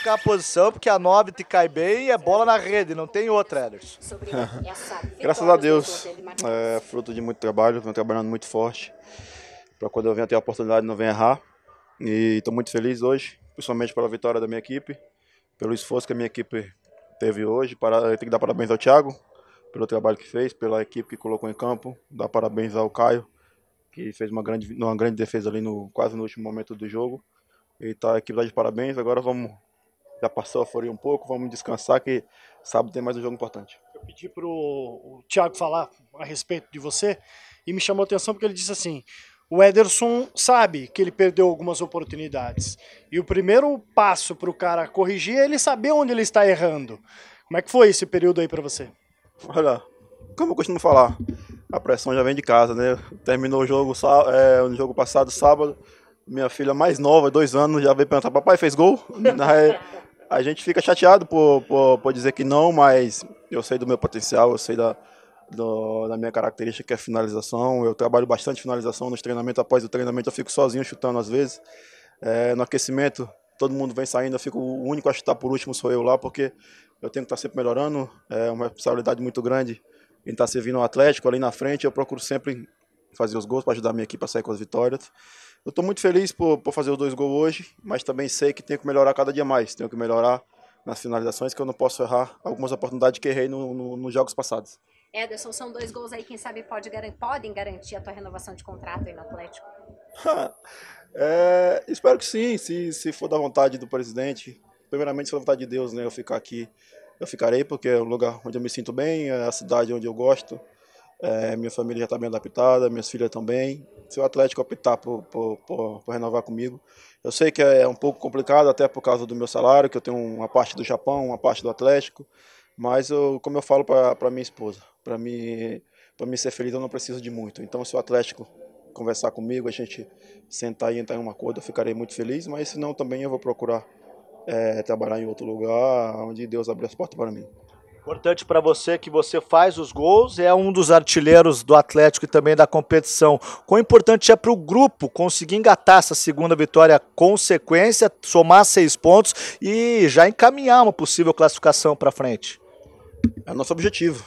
trocar a posição, porque a 9 te cai bem e é bola na rede, não tem outra, Ederson. Graças a Deus, é fruto de muito trabalho, venho trabalhando muito forte, para quando eu venho ter a oportunidade não venho errar. E estou muito feliz hoje, principalmente pela vitória da minha equipe, pelo esforço que a minha equipe teve hoje. Para, tenho que dar parabéns ao Thiago pelo trabalho que fez, pela equipe que colocou em campo. Dar parabéns ao Caio, que fez uma grande, uma grande defesa ali no, quase no último momento do jogo. E tá, a equipe tá de parabéns. Agora vamos já passou a fúria um pouco, vamos descansar que sábado tem mais um jogo importante. Eu pedi para o Thiago falar a respeito de você e me chamou a atenção porque ele disse assim, o Ederson sabe que ele perdeu algumas oportunidades. E o primeiro passo para o cara corrigir é ele saber onde ele está errando. Como é que foi esse período aí para você? Olha, como eu costumo falar, a pressão já vem de casa, né? Terminou o jogo, é, o jogo passado, sábado. Minha filha mais nova, dois anos, já veio perguntar: papai fez gol? a gente fica chateado por, por, por, dizer que não, mas eu sei do meu potencial, eu sei da, do, da minha característica que é finalização. Eu trabalho bastante finalização nos treinamentos. Após o treinamento, eu fico sozinho chutando às vezes. É, no aquecimento, todo mundo vem saindo, eu fico o único a chutar por último sou eu lá, porque eu tenho que estar tá sempre melhorando. É uma responsabilidade muito grande em estar tá servindo o Atlético ali na frente. Eu procuro sempre fazer os gols para ajudar a minha equipe a sair com as vitórias. Eu estou muito feliz por, por fazer os dois gols hoje, mas também sei que tenho que melhorar cada dia mais. Tenho que melhorar nas finalizações, que eu não posso errar algumas oportunidades que errei no, no, nos jogos passados. Ederson, são dois gols aí, quem sabe pode, podem garantir a tua renovação de contrato aí no Atlético? é, espero que sim, se, se for da vontade do presidente. Primeiramente, se for da vontade de Deus, né, eu ficar aqui, eu ficarei, porque é um lugar onde eu me sinto bem, é a cidade onde eu gosto. É, minha família já está bem adaptada, minhas filhas também. Se o Atlético optar por, por, por, por, renovar comigo, eu sei que é, é um pouco complicado, até por causa do meu salário, que eu tenho uma parte do Japão, uma parte do Atlético. Mas, eu, como eu falo para minha esposa, para mim, mim ser feliz eu não preciso de muito. Então, se o Atlético conversar comigo, a gente sentar e entrar em um acordo, eu ficarei muito feliz. Mas, se não, também eu vou procurar é, trabalhar em outro lugar, onde Deus abriu as portas para mim. Importante para você que você faz os gols, é um dos artilheiros do Atlético e também da competição. Quão importante é para o grupo conseguir engatar essa segunda vitória com sequência, somar seis pontos e já encaminhar uma possível classificação para frente? É nosso objetivo.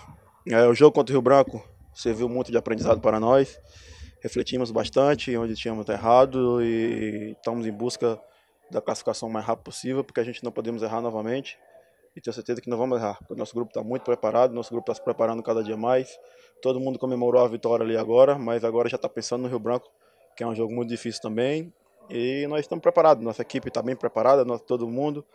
É, o jogo contra o Rio Branco serviu muito de aprendizado para nós. Refletimos bastante onde tínhamos errado e estamos em busca da classificação o mais rápido possível, porque a gente não podemos errar novamente e tenho certeza que não vamos errar, porque o nosso grupo está muito preparado, nosso grupo está se preparando cada dia mais. Todo mundo comemorou a vitória ali agora, mas agora já está pensando no Rio Branco, que é um jogo muito difícil também. E nós estamos preparados, nossa equipe está bem preparada, nós, todo mundo.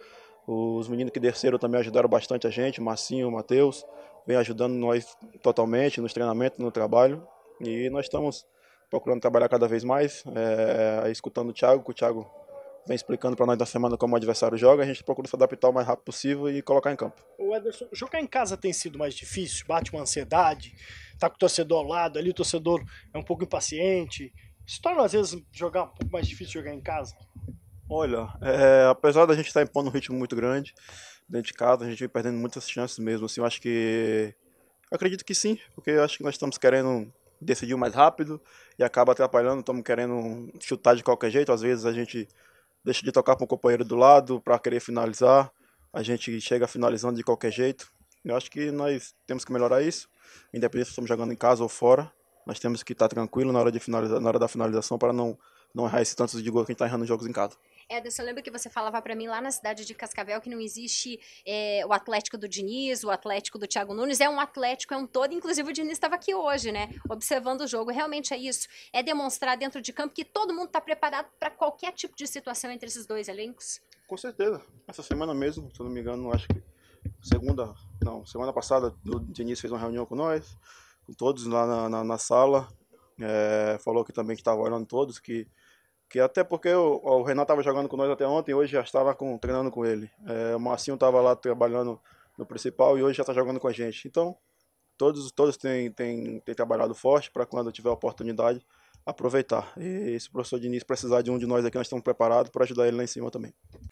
Os meninos que desceram também ajudaram bastante a gente, o Marcinho, o Matheus, vem ajudando nós totalmente nos treinamentos, no trabalho. E nós estamos procurando trabalhar cada vez mais, é, escutando o Thiago, que o Thiago vem explicando para nós da semana como o adversário joga, a gente procura se adaptar o mais rápido possível e colocar em campo. O Ederson, jogar em casa tem sido mais difícil, bate uma ansiedade, tá com o torcedor ao lado, ali o torcedor é um pouco impaciente. Se torna às vezes jogar um pouco mais difícil jogar em casa? Olha, é, apesar da gente estar tá impondo um ritmo muito grande dentro de casa, a gente vem perdendo muitas chances mesmo. Assim, eu acho que. acredito que sim, porque eu acho que nós estamos querendo decidir mais rápido e acaba atrapalhando, estamos querendo chutar de qualquer jeito. Às vezes a gente deixa de tocar para um companheiro do lado para querer finalizar. A gente chega finalizando de qualquer jeito. Eu acho que nós temos que melhorar isso, independente se estamos jogando em casa ou fora. Nós temos que estar tranquilo na hora, de finalizar, na hora da finalização para não, não errar esse tanto de gol que a gente está errando nos jogos em casa. Ederson, é, lembra que você falava para mim lá na cidade de Cascavel que não existe é, o Atlético do Diniz, o Atlético do Thiago Nunes, é um Atlético, é um todo, inclusive o Diniz estava aqui hoje, né, observando o jogo, realmente é isso, é demonstrar dentro de campo que todo mundo está preparado para qualquer tipo de situação entre esses dois elencos? Com certeza, essa semana mesmo, se eu não me engano, acho que segunda, não, semana passada o Diniz fez uma reunião com nós, com todos lá na, na, na sala, é, falou que também que estava olhando todos, que que até porque o, o Renan estava jogando com nós até ontem, hoje já estava com, treinando com ele. É, o Marcinho estava lá trabalhando no principal e hoje já está jogando com a gente. Então, todos, todos têm, têm, têm trabalhado forte para quando tiver oportunidade aproveitar. E se o professor Diniz precisar de um de nós aqui, nós estamos preparados para ajudar ele lá em cima também.